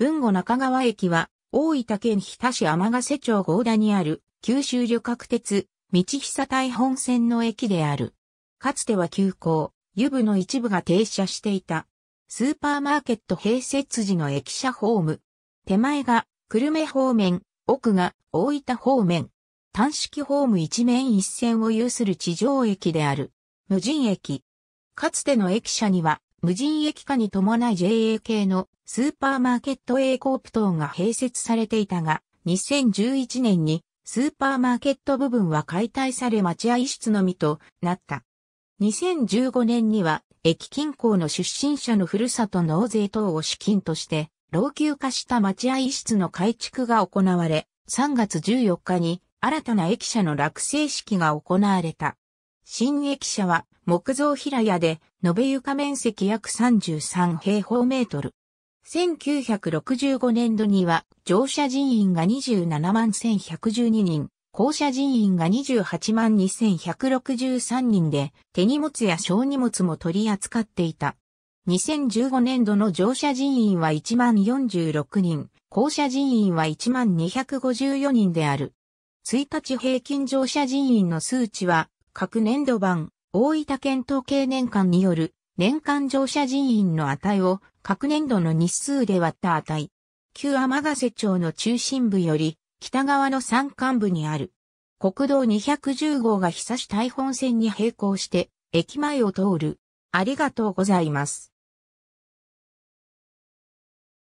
豊後中川駅は、大分県日田市天瀬町合田にある、九州旅客鉄、道久台本線の駅である。かつては急行、湯部の一部が停車していた。スーパーマーケット併設時の駅舎ホーム。手前が、久留米方面、奥が大分方面。単式ホーム一面一線を有する地上駅である。無人駅。かつての駅舎には、無人駅化に伴い JA 系のスーパーマーケット A コープ等が併設されていたが、2011年にスーパーマーケット部分は解体され待合室のみとなった。2015年には駅近郊の出身者のふるさと納税等を資金として老朽化した待合室の改築が行われ、3月14日に新たな駅舎の落成式が行われた。新駅舎は木造平屋で延べ床面積約33平方メートル。1965年度には乗車人員が27万1112人、降車人員が28万2163人で手荷物や小荷物も取り扱っていた。2015年度の乗車人員は1万46人、降車人員は1万254人である。1日平均乗車人員の数値は各年度版、大分県統計年間による年間乗車人員の値を各年度の日数で割った値。旧天ヶ瀬町の中心部より北側の山間部にある。国道210号が久し大本線に並行して駅前を通る。ありがとうございます。